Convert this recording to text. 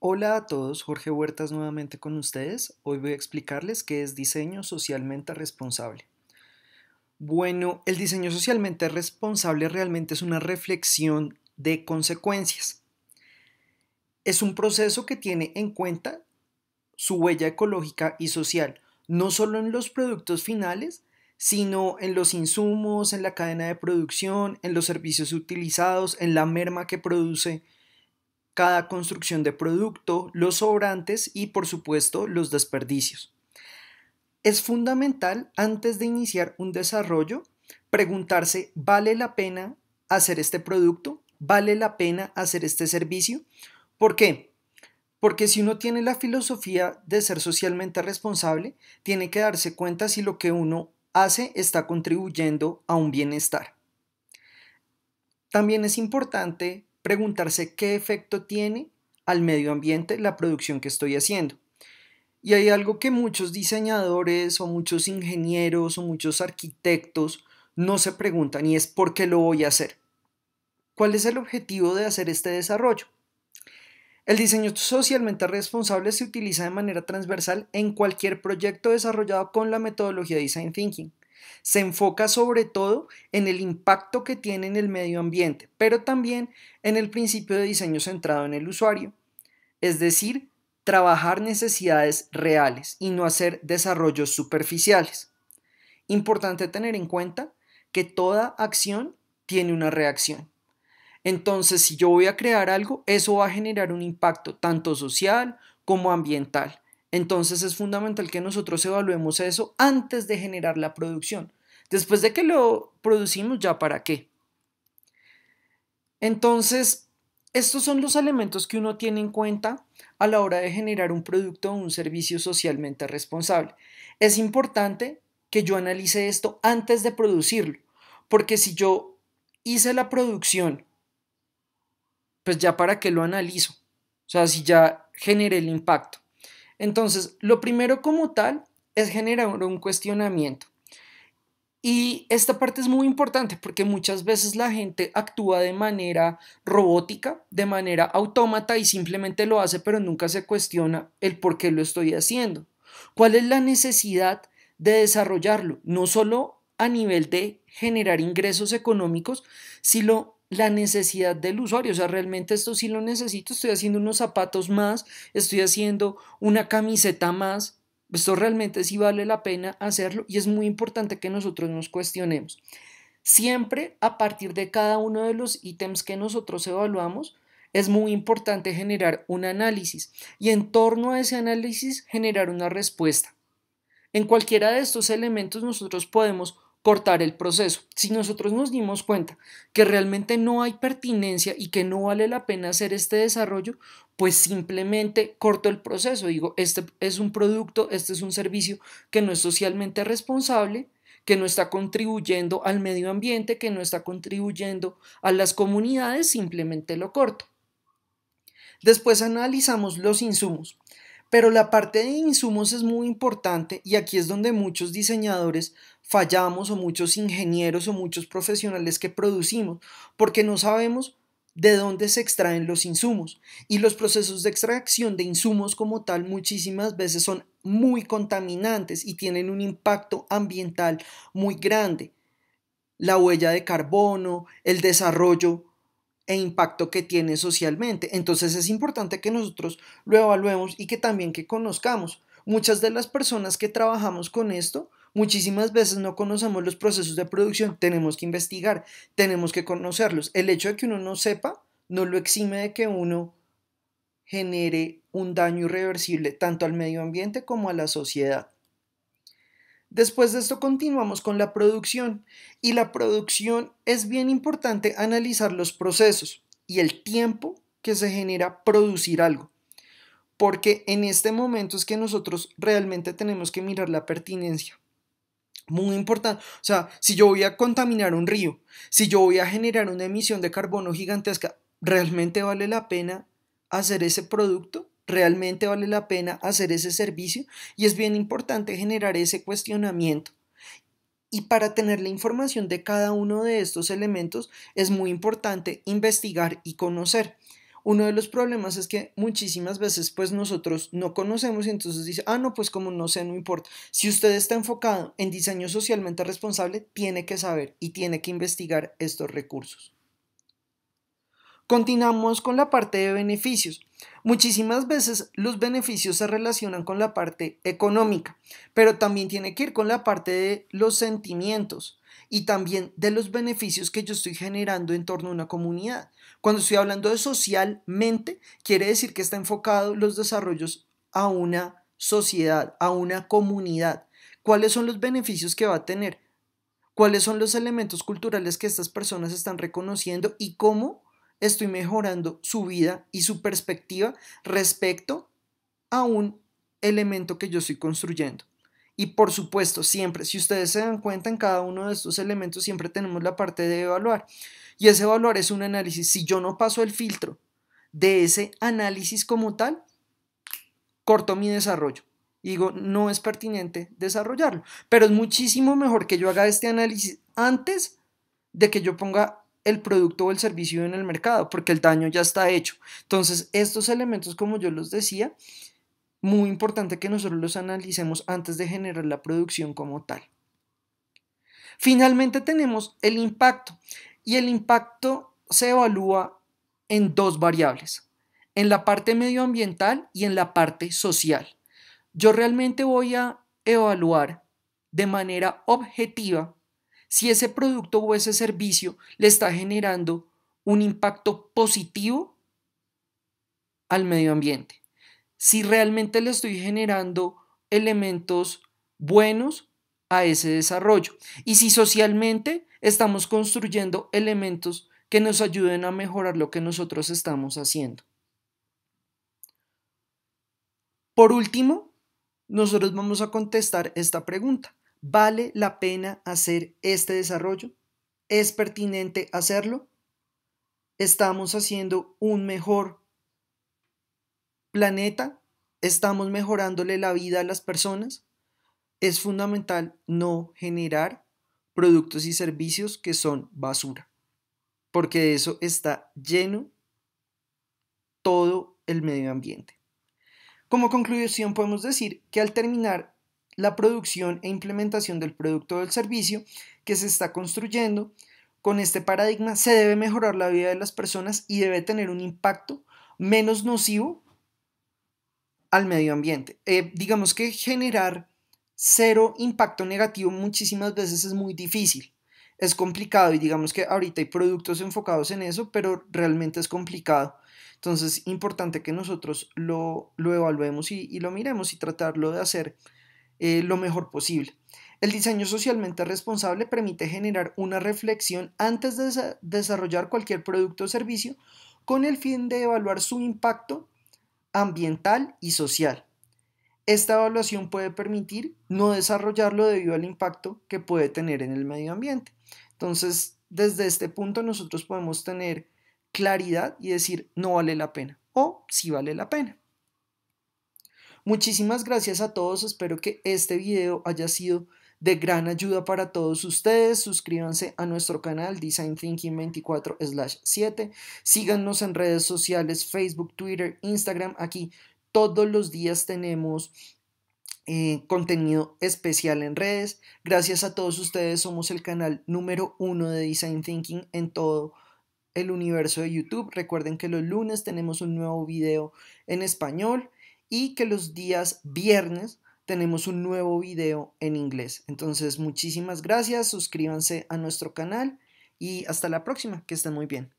Hola a todos, Jorge Huertas nuevamente con ustedes. Hoy voy a explicarles qué es diseño socialmente responsable. Bueno, el diseño socialmente responsable realmente es una reflexión de consecuencias. Es un proceso que tiene en cuenta su huella ecológica y social, no solo en los productos finales, sino en los insumos, en la cadena de producción, en los servicios utilizados, en la merma que produce cada construcción de producto, los sobrantes y por supuesto los desperdicios. Es fundamental antes de iniciar un desarrollo preguntarse, ¿vale la pena hacer este producto? ¿Vale la pena hacer este servicio? ¿Por qué? Porque si uno tiene la filosofía de ser socialmente responsable, tiene que darse cuenta si lo que uno hace está contribuyendo a un bienestar. También es importante preguntarse qué efecto tiene al medio ambiente la producción que estoy haciendo. Y hay algo que muchos diseñadores o muchos ingenieros o muchos arquitectos no se preguntan y es por qué lo voy a hacer. ¿Cuál es el objetivo de hacer este desarrollo? El diseño socialmente responsable se utiliza de manera transversal en cualquier proyecto desarrollado con la metodología Design Thinking. Se enfoca sobre todo en el impacto que tiene en el medio ambiente, pero también en el principio de diseño centrado en el usuario, es decir, trabajar necesidades reales y no hacer desarrollos superficiales. Importante tener en cuenta que toda acción tiene una reacción. Entonces, si yo voy a crear algo, eso va a generar un impacto tanto social como ambiental. Entonces es fundamental que nosotros evaluemos eso antes de generar la producción. Después de que lo producimos, ¿ya para qué? Entonces, estos son los elementos que uno tiene en cuenta a la hora de generar un producto o un servicio socialmente responsable. Es importante que yo analice esto antes de producirlo, porque si yo hice la producción, pues ya para qué lo analizo. O sea, si ya generé el impacto. Entonces, lo primero como tal es generar un cuestionamiento. Y esta parte es muy importante porque muchas veces la gente actúa de manera robótica, de manera autómata y simplemente lo hace, pero nunca se cuestiona el por qué lo estoy haciendo. ¿Cuál es la necesidad de desarrollarlo? No solo a nivel de generar ingresos económicos, sino, la necesidad del usuario. O sea, realmente esto sí lo necesito, estoy haciendo unos zapatos más, estoy haciendo una camiseta más. Esto realmente sí vale la pena hacerlo y es muy importante que nosotros nos cuestionemos. Siempre a partir de cada uno de los ítems que nosotros evaluamos, es muy importante generar un análisis y en torno a ese análisis generar una respuesta. En cualquiera de estos elementos nosotros podemos cortar el proceso. Si nosotros nos dimos cuenta que realmente no hay pertinencia y que no vale la pena hacer este desarrollo, pues simplemente corto el proceso. Digo, este es un producto, este es un servicio que no es socialmente responsable, que no está contribuyendo al medio ambiente, que no está contribuyendo a las comunidades, simplemente lo corto. Después analizamos los insumos. Pero la parte de insumos es muy importante y aquí es donde muchos diseñadores fallamos o muchos ingenieros o muchos profesionales que producimos porque no sabemos de dónde se extraen los insumos. Y los procesos de extracción de insumos como tal muchísimas veces son muy contaminantes y tienen un impacto ambiental muy grande. La huella de carbono, el desarrollo e impacto que tiene socialmente. Entonces es importante que nosotros lo evaluemos y que también que conozcamos. Muchas de las personas que trabajamos con esto, muchísimas veces no conocemos los procesos de producción, tenemos que investigar, tenemos que conocerlos. El hecho de que uno no sepa no lo exime de que uno genere un daño irreversible tanto al medio ambiente como a la sociedad. Después de esto continuamos con la producción y la producción es bien importante analizar los procesos y el tiempo que se genera producir algo, porque en este momento es que nosotros realmente tenemos que mirar la pertinencia. Muy importante, o sea, si yo voy a contaminar un río, si yo voy a generar una emisión de carbono gigantesca, ¿realmente vale la pena hacer ese producto? ¿Realmente vale la pena hacer ese servicio? Y es bien importante generar ese cuestionamiento. Y para tener la información de cada uno de estos elementos es muy importante investigar y conocer. Uno de los problemas es que muchísimas veces pues nosotros no conocemos y entonces dice, ah, no, pues como no sé, no importa. Si usted está enfocado en diseño socialmente responsable, tiene que saber y tiene que investigar estos recursos. Continuamos con la parte de beneficios. Muchísimas veces los beneficios se relacionan con la parte económica, pero también tiene que ir con la parte de los sentimientos y también de los beneficios que yo estoy generando en torno a una comunidad. Cuando estoy hablando de socialmente, quiere decir que está enfocado los desarrollos a una sociedad, a una comunidad. ¿Cuáles son los beneficios que va a tener? ¿Cuáles son los elementos culturales que estas personas están reconociendo y cómo estoy mejorando su vida y su perspectiva respecto a un elemento que yo estoy construyendo. Y por supuesto, siempre, si ustedes se dan cuenta en cada uno de estos elementos, siempre tenemos la parte de evaluar. Y ese evaluar es un análisis. Si yo no paso el filtro de ese análisis como tal, corto mi desarrollo. digo, no es pertinente desarrollarlo. Pero es muchísimo mejor que yo haga este análisis antes de que yo ponga el producto o el servicio en el mercado, porque el daño ya está hecho. Entonces, estos elementos, como yo los decía, muy importante que nosotros los analicemos antes de generar la producción como tal. Finalmente tenemos el impacto y el impacto se evalúa en dos variables, en la parte medioambiental y en la parte social. Yo realmente voy a evaluar de manera objetiva si ese producto o ese servicio le está generando un impacto positivo al medio ambiente. Si realmente le estoy generando elementos buenos a ese desarrollo. Y si socialmente estamos construyendo elementos que nos ayuden a mejorar lo que nosotros estamos haciendo. Por último, nosotros vamos a contestar esta pregunta. ¿Vale la pena hacer este desarrollo? ¿Es pertinente hacerlo? ¿Estamos haciendo un mejor planeta? ¿Estamos mejorándole la vida a las personas? Es fundamental no generar productos y servicios que son basura, porque de eso está lleno todo el medio ambiente. Como conclusión podemos decir que al terminar la producción e implementación del producto o del servicio que se está construyendo. Con este paradigma se debe mejorar la vida de las personas y debe tener un impacto menos nocivo al medio ambiente. Eh, digamos que generar cero impacto negativo muchísimas veces es muy difícil. Es complicado y digamos que ahorita hay productos enfocados en eso, pero realmente es complicado. Entonces, es importante que nosotros lo, lo evaluemos y, y lo miremos y tratarlo de hacer eh, lo mejor posible. El diseño socialmente responsable permite generar una reflexión antes de desarrollar cualquier producto o servicio con el fin de evaluar su impacto ambiental y social. Esta evaluación puede permitir no desarrollarlo debido al impacto que puede tener en el medio ambiente. Entonces, desde este punto nosotros podemos tener claridad y decir no vale la pena o sí vale la pena. Muchísimas gracias a todos, espero que este video haya sido de gran ayuda para todos ustedes. Suscríbanse a nuestro canal Design Thinking 24/7. Síganos en redes sociales, Facebook, Twitter, Instagram. Aquí todos los días tenemos eh, contenido especial en redes. Gracias a todos ustedes, somos el canal número uno de Design Thinking en todo el universo de YouTube. Recuerden que los lunes tenemos un nuevo video en español y que los días viernes tenemos un nuevo video en inglés. Entonces, muchísimas gracias, suscríbanse a nuestro canal y hasta la próxima, que estén muy bien.